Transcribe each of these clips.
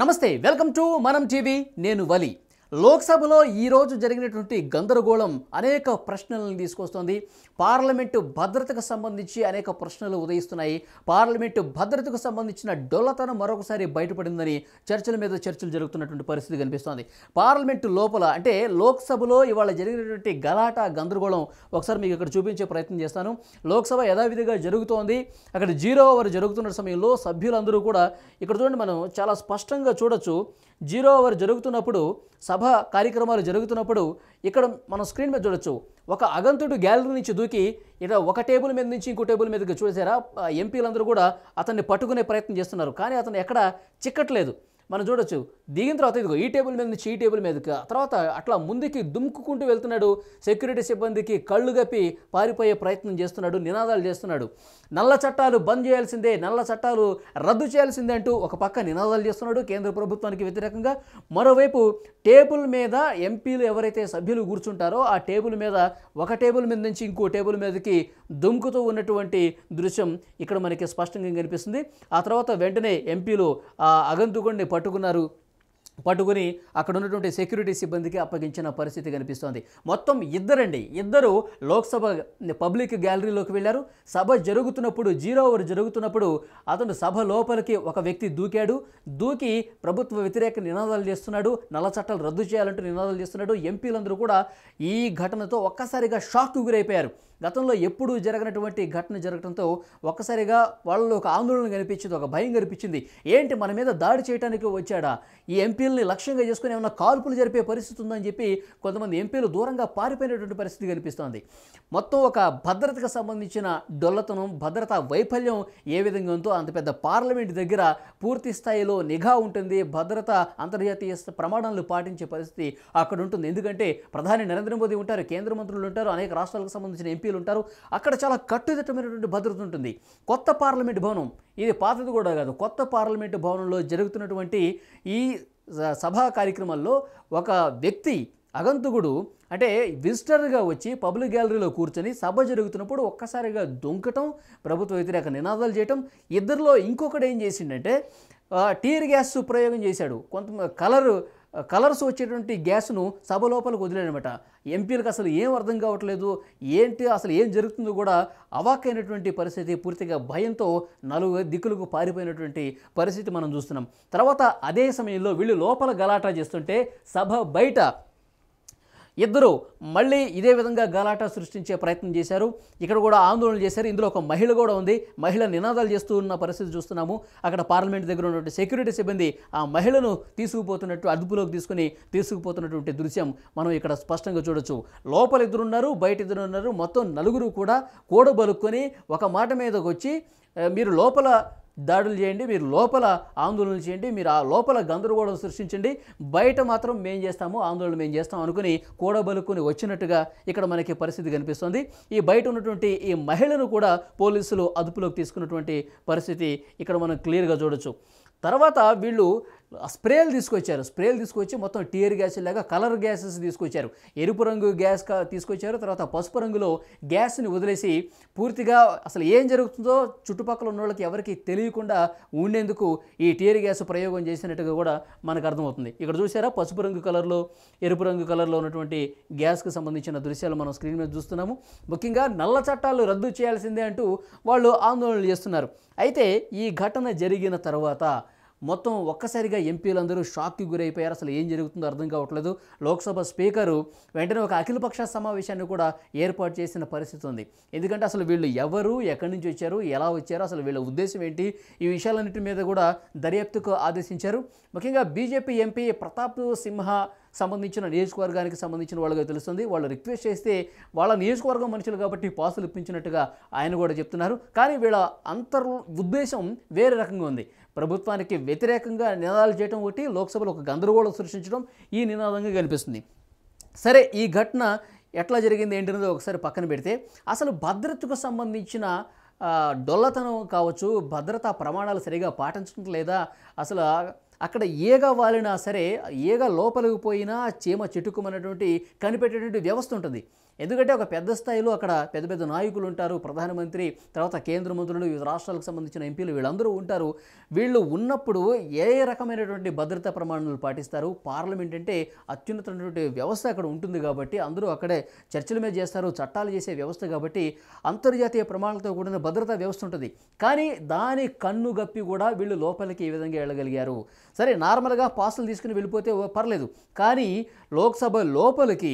నమస్తే welcome to మనం TV నేను వలి లోక్సభలో ఈరోజు జరిగినటువంటి గందరగోళం అనేక ప్రశ్నలను తీసుకొస్తోంది పార్లమెంటు భద్రతకు సంబంధించి అనేక ప్రశ్నలు ఉదయిస్తున్నాయి పార్లమెంటు భద్రతకు సంబంధించిన డొల్లతనం మరొకసారి బయటపడిందని చర్చల మీద చర్చలు జరుగుతున్నటువంటి పరిస్థితి కనిపిస్తోంది పార్లమెంటు లోపల అంటే లోక్సభలో ఇవాళ జరిగినటువంటి గలాట గందరగోళం ఒకసారి మీకు ఇక్కడ చూపించే ప్రయత్నం చేస్తాను లోక్సభ యథావిధిగా జరుగుతోంది అక్కడ జీరో ఓవర్ జరుగుతున్న సమయంలో సభ్యులందరూ కూడా ఇక్కడ చూడండి మనం చాలా స్పష్టంగా చూడొచ్చు జీరో అవర్ జరుగుతున్నప్పుడు సభ కార్యక్రమాలు జరుగుతున్నప్పుడు ఇక్కడ మనం స్క్రీన్ మీద చూడొచ్చు ఒక అగంతుడు గ్యాలరీ నుంచి దూకి ఇక్కడ ఒక టేబుల్ మీద నుంచి ఇంకో టేబుల్ మీదకి చూసారా ఎంపీలందరూ కూడా అతన్ని పట్టుకునే ప్రయత్నం చేస్తున్నారు కానీ అతను ఎక్కడ చిక్కట్లేదు మనం చూడొచ్చు దిగిన తర్వాత ఇదిగో ఈ టేబుల్ మీద నుంచి ఈ టేబుల్ మీదకి తర్వాత అట్లా ముందుకి దుమ్ముకుంటూ వెళ్తున్నాడు సెక్యూరిటీ సిబ్బందికి కళ్ళు గప్పి పారిపోయే ప్రయత్నం చేస్తున్నాడు నినాదాలు చేస్తున్నాడు నల్ల చట్టాలు బంద్ చేయాల్సిందే నల్ల చట్టాలు రద్దు చేయాల్సిందే అంటూ ఒక పక్క నినాదాలు చేస్తున్నాడు కేంద్ర ప్రభుత్వానికి వ్యతిరేకంగా మరోవైపు టేబుల్ మీద ఎంపీలు ఎవరైతే సభ్యులు కూర్చుంటారో ఆ టేబుల్ మీద ఒక టేబుల్ మీద నుంచి ఇంకో టేబుల్ మీదకి దుంకుతూ ఉన్నటువంటి దృశ్యం ఇక్కడ మనకి స్పష్టంగా కనిపిస్తుంది ఆ తర్వాత వెంటనే ఎంపీలు ఆ అగంతుకుడిని పట్టుకున్నారు పట్టుకుని అక్కడ ఉన్నటువంటి సెక్యూరిటీ సిబ్బందికి అప్పగించిన పరిస్థితి కనిపిస్తోంది మొత్తం ఇద్దరండి ఇద్దరు లోక్సభ పబ్లిక్ గ్యాలరీలోకి వెళ్ళారు సభ జరుగుతున్నప్పుడు జీరో ఓవర్ జరుగుతున్నప్పుడు అతను సభ లోపలికి ఒక వ్యక్తి దూకాడు దూకి ప్రభుత్వ వ్యతిరేక నినాదాలు చేస్తున్నాడు నల్ల చట్టాలు రద్దు చేయాలంటూ నినాదాలు చేస్తున్నాడు ఎంపీలందరూ కూడా ఈ ఘటనతో ఒక్కసారిగా షాక్ గురైపోయారు గతంలో ఎప్పుడూ జరగనటువంటి ఘటన జరగడంతో ఒక్కసారిగా వాళ్ళలో ఒక ఆందోళన కనిపించింది ఒక భయం కనిపించింది ఏంటి మన మీద దాడి చేయడానికి వచ్చాడా ఈ ఎంపీలని లక్ష్యంగా చేసుకుని ఏమైనా కాల్పులు జరిపే పరిస్థితి ఉందని చెప్పి కొంతమంది ఎంపీలు దూరంగా పారిపోయినటువంటి పరిస్థితి కనిపిస్తోంది మొత్తం ఒక భద్రతకు సంబంధించిన డొల్లతనం భద్రతా వైఫల్యం ఏ విధంగా ఉందో అంత పెద్ద పార్లమెంట్ దగ్గర పూర్తి స్థాయిలో నిఘా ఉంటుంది భద్రత అంతర్జాతీయ ప్రమాణాలు పాటించే పరిస్థితి అక్కడ ఉంటుంది ఎందుకంటే ప్రధాని నరేంద్ర మోదీ ఉంటారు కేంద్ర మంత్రులు ఉంటారు అనేక రాష్ట్రాలకు సంబంధించిన ఎంపీ ఎంపీలు ఉంటారు అక్కడ చాలా కట్టుదిట్టమైనటువంటి భద్రత ఉంటుంది కొత్త పార్లమెంట్ భవనం ఇది పాతది కూడా కాదు కొత్త పార్లమెంట్ భవనంలో జరుగుతున్నటువంటి ఈ సభా కార్యక్రమాల్లో ఒక వ్యక్తి అగంతుకుడు అంటే విజిటర్గా వచ్చి పబ్లిక్ గ్యాలరీలో కూర్చొని సభ జరుగుతున్నప్పుడు ఒక్కసారిగా దొంకటం ప్రభుత్వ వ్యతిరేక నినాదాలు చేయటం ఇద్దరిలో ఇంకొకటి ఏం చేసిండంటే టీర్ గ్యాస్ ప్రయోగం చేశాడు కొంత కలర్ కలర్స్ వచ్చేటువంటి గ్యాస్ను సభ లోపలికి వదిలేనమాట ఎంపీలకు అసలు ఏం అర్థం కావట్లేదు ఏంటి అసలు ఏం జరుగుతుందో కూడా అవాకైనటువంటి పరిస్థితి పూర్తిగా భయంతో నలుగురు దిక్కులకు పారిపోయినటువంటి పరిస్థితి మనం చూస్తున్నాం తర్వాత అదే సమయంలో వీళ్ళు లోపల గలాటా చేస్తుంటే సభ బయట ఇద్దరు మళ్ళీ ఇదే విధంగా గలాటా సృష్టించే ప్రయత్నం చేశారు ఇక్కడ కూడా ఆందోళన చేశారు ఇందులో ఒక మహిళ కూడా ఉంది మహిళ నినాదాలు చేస్తూ ఉన్న పరిస్థితి చూస్తున్నాము అక్కడ పార్లమెంట్ దగ్గర ఉన్నటువంటి సెక్యూరిటీ సిబ్బంది ఆ మహిళను తీసుకుపోతున్నట్టు అదుపులోకి తీసుకుని తీసుకుపోతున్నటువంటి దృశ్యం మనం ఇక్కడ స్పష్టంగా చూడొచ్చు లోపల ఇద్దరు ఉన్నారు బయట ఇద్దరు ఉన్నారు మొత్తం నలుగురు కూడా కూడబలుక్కొని ఒక మాట మీదకి వచ్చి మీరు లోపల దాడులు చేయండి మీరు లోపల ఆందోళన చేయండి మీరు ఆ లోపల గందరగోళం సృష్టించండి బయట మాత్రం మేం చేస్తాము ఆందోళన మేము చేస్తాం అనుకుని కూడబలుకుని వచ్చినట్టుగా ఇక్కడ మనకి పరిస్థితి కనిపిస్తుంది ఈ బయట ఉన్నటువంటి ఈ మహిళను కూడా పోలీసులు అదుపులోకి తీసుకున్నటువంటి పరిస్థితి ఇక్కడ మనం క్లియర్గా చూడొచ్చు తర్వాత వీళ్ళు స్ప్రేలు తీసుకొచ్చారు స్ప్రేలు తీసుకొచ్చి మొత్తం టీయర్ గ్యాస్ లాగా కలర్ గ్యాసెస్ తీసుకొచ్చారు ఎరుపు రంగు గ్యాస్ తీసుకొచ్చారు తర్వాత పసుపు రంగులో గ్యాస్ని వదిలేసి పూర్తిగా అసలు ఏం జరుగుతుందో చుట్టుపక్కల ఉన్న వాళ్ళకి ఎవరికి తెలియకుండా ఉండేందుకు ఈ టీయర్ గ్యాస్ ప్రయోగం చేసినట్టుగా కూడా మనకు అర్థమవుతుంది ఇక్కడ చూసారా పసుపు రంగు కలర్లో ఎరుపు రంగు కలర్లో ఉన్నటువంటి గ్యాస్కి సంబంధించిన దృశ్యాలు మనం స్క్రీన్ మీద చూస్తున్నాము ముఖ్యంగా నల్ల చట్టాలు రద్దు చేయాల్సిందే అంటూ వాళ్ళు ఆందోళనలు చేస్తున్నారు అయితే ఈ ఘటన జరిగిన తర్వాత మొత్తం ఒక్కసారిగా ఎంపీలందరూ షాక్కి గురైపోయారు అసలు ఏం జరుగుతుందో అర్థం కావట్లేదు లోక్సభ స్పీకరు వెంటనే ఒక అఖిలపక్ష సమావేశాన్ని కూడా ఏర్పాటు చేసిన పరిస్థితి ఉంది ఎందుకంటే అసలు వీళ్ళు ఎవరు ఎక్కడి నుంచి వచ్చారు ఎలా వచ్చారు అసలు వీళ్ళ ఉద్దేశం ఏంటి ఈ విషయాలన్నింటి మీద కూడా దర్యాప్తుకు ఆదేశించారు ముఖ్యంగా బీజేపీ ఎంపీ ప్రతాప్ సింహ సంబంధించిన నియోజకవర్గానికి సంబంధించిన వాళ్ళకి తెలుస్తుంది వాళ్ళు రిక్వెస్ట్ చేస్తే వాళ్ళ నియోజకవర్గం మనుషులు కాబట్టి పాసులు ఇప్పించినట్టుగా ఆయన కూడా చెప్తున్నారు కానీ వీళ్ళ అంతర్ ఉద్దేశం వేరే రకంగా ఉంది ప్రభుత్వానికి వ్యతిరేకంగా నినాదాలు చేయడం ఒకటి లోక్సభలో ఒక గందరగోళం సృష్టించడం ఈ నినాదంగా కనిపిస్తుంది సరే ఈ ఘటన ఎట్లా జరిగింది ఏంటనేది ఒకసారి పక్కన పెడితే అసలు భద్రతకు సంబంధించిన డొల్లతనం కావచ్చు భద్రతా ప్రమాణాలు సరిగా పాటించడం లేదా అసలు అక్కడ ఈగ వాలినా సరే ఈగ లోపలికి పోయినా చీమ చిటుకుమనేటువంటి కనిపెట్టేటువంటి వ్యవస్థ ఉంటుంది ఎందుకంటే ఒక పెద్ద స్థాయిలో అక్కడ పెద్ద పెద్ద నాయకులు ఉంటారు ప్రధానమంత్రి తర్వాత కేంద్ర మంత్రులు వివిధ రాష్ట్రాలకు సంబంధించిన ఎంపీలు వీళ్ళందరూ ఉంటారు వీళ్ళు ఉన్నప్పుడు ఏ రకమైనటువంటి భద్రతా ప్రమాణాలు పాటిస్తారు పార్లమెంట్ అంటే అత్యున్నతమైనటువంటి వ్యవస్థ అక్కడ ఉంటుంది కాబట్టి అందరూ అక్కడే చర్చల మీద చేస్తారు చట్టాలు చేసే వ్యవస్థ కాబట్టి అంతర్జాతీయ ప్రమాణాలతో కూడిన భద్రతా వ్యవస్థ ఉంటుంది కానీ దాని కన్ను గప్పి కూడా వీళ్ళు లోపలికి ఈ విధంగా వెళ్ళగలిగారు సరే నార్మల్గా పాసులు తీసుకుని వెళ్ళిపోతే పర్లేదు కానీ లోక్సభ లోపలికి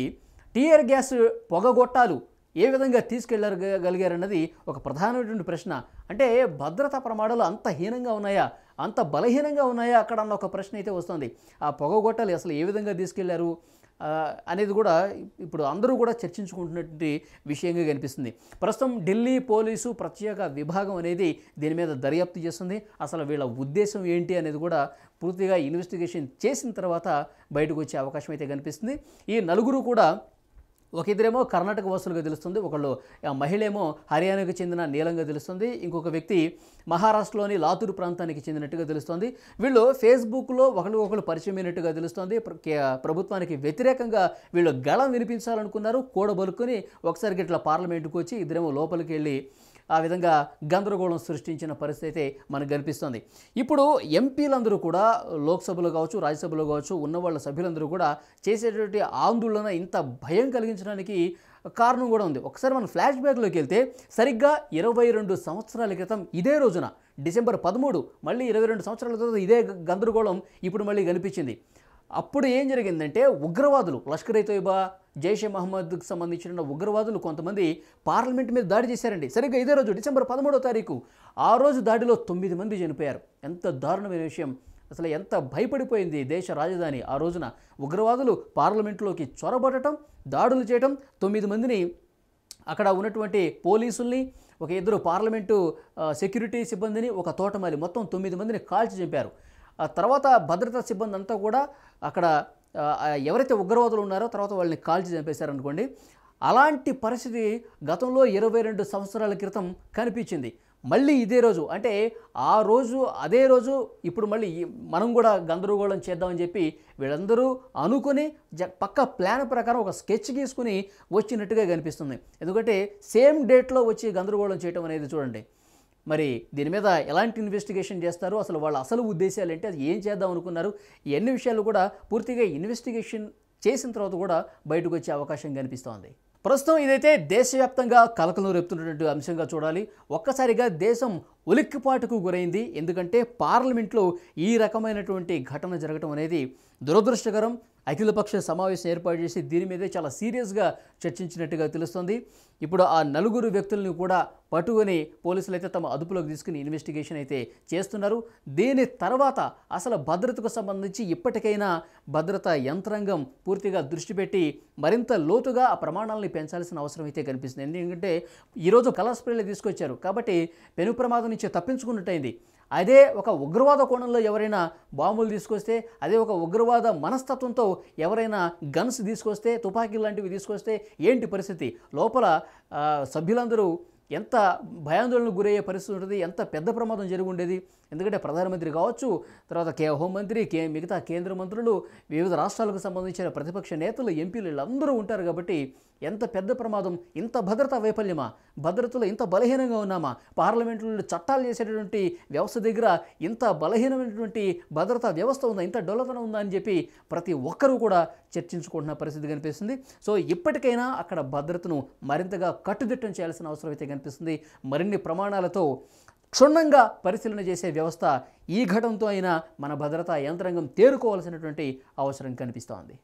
టీయర్ గ్యాస్ పొగగొట్టాలు ఏ విధంగా తీసుకెళ్ళగలిగారన్నది ఒక ప్రధానమైనటువంటి ప్రశ్న అంటే భద్రతా ప్రమాణాలు అంత హీనంగా ఉన్నాయా అంత బలహీనంగా ఉన్నాయా అక్కడ అన్న ఒక ప్రశ్న అయితే వస్తుంది ఆ పొగగొట్టాలు అసలు ఏ విధంగా తీసుకెళ్లారు అనేది కూడా ఇప్పుడు అందరూ కూడా చర్చించుకుంటున్నటువంటి విషయంగా కనిపిస్తుంది ప్రస్తుతం ఢిల్లీ పోలీసు ప్రత్యేక విభాగం అనేది దీని మీద దర్యాప్తు చేస్తుంది అసలు వీళ్ళ ఉద్దేశం ఏంటి అనేది కూడా పూర్తిగా ఇన్వెస్టిగేషన్ చేసిన తర్వాత బయటకు వచ్చే అవకాశం అయితే కనిపిస్తుంది ఈ నలుగురు కూడా ఒక ఇద్దరేమో కర్ణాటక వాసులుగా తెలుస్తుంది ఒకళ్ళు మహిళ ఏమో హర్యానాకు చెందిన నీలంగా తెలుస్తుంది ఇంకొక వ్యక్తి మహారాష్ట్రలోని లాతూరు ప్రాంతానికి చెందినట్టుగా తెలుస్తోంది వీళ్ళు ఫేస్బుక్లో ఒకరికొకరు పరిచయమైనట్టుగా తెలుస్తోంది ప్రభుత్వానికి వ్యతిరేకంగా వీళ్ళు గళం వినిపించాలనుకున్నారు కూడబలుకుని ఒకసారికి ఇట్లా పార్లమెంటుకు వచ్చి ఇద్దరేమో లోపలికి వెళ్ళి ఆ విధంగా గందరగోళం సృష్టించిన పరిస్థితి అయితే మనకు కనిపిస్తుంది ఇప్పుడు ఎంపీలందరూ కూడా లోక్సభలో కావచ్చు రాజ్యసభలో కావచ్చు ఉన్న వాళ్ళ సభ్యులందరూ కూడా చేసేటువంటి ఆందోళన ఇంత భయం కలిగించడానికి కారణం కూడా ఉంది ఒకసారి మనం ఫ్లాష్ బ్యాక్లోకి వెళ్తే సరిగ్గా ఇరవై రెండు సంవత్సరాల క్రితం ఇదే రోజున డిసెంబర్ పదమూడు మళ్ళీ ఇరవై రెండు సంవత్సరాల తర్వాత ఇదే గందరగోళం ఇప్పుడు మళ్ళీ కనిపించింది అప్పుడు ఏం జరిగిందంటే ఉగ్రవాదులు లష్కర్ ఏ తోయిబా జైషే మహమ్మద్కు సంబంధించిన ఉగ్రవాదులు కొంతమంది పార్లమెంట్ మీద దాడి చేశారండి సరిగ్గా ఇదే రోజు డిసెంబర్ పదమూడో తారీఖు ఆ రోజు దాడిలో తొమ్మిది మంది చనిపోయారు ఎంత దారుణమైన విషయం అసలు ఎంత భయపడిపోయింది దేశ రాజధాని ఆ రోజున ఉగ్రవాదులు పార్లమెంట్లోకి చొరబడటం దాడులు చేయటం తొమ్మిది మందిని అక్కడ ఉన్నటువంటి పోలీసుల్ని ఒక ఇద్దరు పార్లమెంటు సెక్యూరిటీ సిబ్బందిని ఒక తోటమాలి మొత్తం తొమ్మిది మందిని కాల్చి చంపారు ఆ తర్వాత భద్రతా సిబ్బంది అంతా కూడా అక్కడ ఎవరైతే ఉగ్రవాదులు ఉన్నారో తర్వాత వాళ్ళని కాల్చి చంపేశారనుకోండి అలాంటి పరిస్థితి గతంలో ఇరవై రెండు సంవత్సరాల క్రితం కనిపించింది మళ్ళీ ఇదే రోజు అంటే ఆ రోజు అదే రోజు ఇప్పుడు మళ్ళీ మనం కూడా గందరగోళం చేద్దామని చెప్పి వీళ్ళందరూ అనుకుని జ పక్క ప్లాన్ ప్రకారం ఒక స్కెచ్ గీసుకుని వచ్చినట్టుగా కనిపిస్తుంది ఎందుకంటే సేమ్ డేట్లో వచ్చి గందరగోళం చేయడం అనేది చూడండి మరి దీని మీద ఎలాంటి ఇన్వెస్టిగేషన్ చేస్తారు అసలు వాళ్ళ అసలు ఉద్దేశాలు ఏంటి అది ఏం చేద్దాం అనుకున్నారు ఎన్ని విషయాలు కూడా పూర్తిగా ఇన్వెస్టిగేషన్ చేసిన తర్వాత కూడా బయటకు వచ్చే అవకాశం కనిపిస్తోంది ప్రస్తుతం ఇదైతే దేశవ్యాప్తంగా కలకలం రెప్తున్నటువంటి అంశంగా చూడాలి ఒక్కసారిగా దేశం ఉలిక్కిపాటుకు గురైంది ఎందుకంటే పార్లమెంట్లో ఈ రకమైనటువంటి ఘటన జరగటం అనేది దురదృష్టకరం అఖిలపక్ష సమావేశం ఏర్పాటు చేసి దీని మీదే చాలా సీరియస్గా చర్చించినట్టుగా తెలుస్తుంది ఇప్పుడు ఆ నలుగురు వ్యక్తులను కూడా పట్టుకొని పోలీసులు అయితే తమ అదుపులోకి తీసుకుని ఇన్వెస్టిగేషన్ అయితే చేస్తున్నారు దీని తర్వాత అసలు భద్రతకు సంబంధించి ఇప్పటికైనా భద్రతా యంత్రాంగం పూర్తిగా దృష్టి పెట్టి మరింత లోతుగా ఆ ప్రమాణాలను పెంచాల్సిన అవసరం అయితే కనిపిస్తుంది ఎందుకంటే ఈరోజు కలర్ తీసుకొచ్చారు కాబట్టి పెను ప్రమాదం నుంచి తప్పించుకున్నట్టయింది అదే ఒక ఉగ్రవాద కోణంలో ఎవరైనా బాంబులు తీసుకొస్తే అదే ఒక ఉగ్రవాద మనస్తత్వంతో ఎవరైనా గన్స్ తీసుకొస్తే తుపాకీ లాంటివి తీసుకొస్తే ఏంటి పరిస్థితి లోపల సభ్యులందరూ ఎంత భయాందోళనకు గురయ్యే పరిస్థితి ఉంటుంది ఎంత పెద్ద ప్రమాదం జరిగి ఉండేది ఎందుకంటే ప్రధానమంత్రి కావచ్చు తర్వాత కే హోంమంత్రి కే మిగతా కేంద్ర మంత్రులు వివిధ రాష్ట్రాలకు సంబంధించిన ప్రతిపక్ష నేతలు ఎంపీలు వీళ్ళందరూ ఉంటారు కాబట్టి ఎంత పెద్ద ప్రమాదం ఇంత భద్రతా వైఫల్యమా భద్రతలో ఇంత బలహీనంగా ఉన్నామా పార్లమెంట్లో చట్టాలు చేసేటటువంటి వ్యవస్థ దగ్గర ఇంత బలహీనమైనటువంటి భద్రతా వ్యవస్థ ఉందా ఇంత డొలతనం ఉందా అని చెప్పి ప్రతి ఒక్కరూ కూడా చర్చించుకుంటున్న పరిస్థితి కనిపిస్తుంది సో ఇప్పటికైనా అక్కడ భద్రతను మరింతగా కట్టుదిట్టం చేయాల్సిన అవసరం అయితే కనిపిస్తుంది మరిన్ని ప్రమాణాలతో క్షుణ్ణంగా పరిశీలన చేసే వ్యవస్థ ఈ ఘటంతో అయినా మన భద్రతా యంత్రాంగం తేరుకోవాల్సినటువంటి అవసరం కనిపిస్తోంది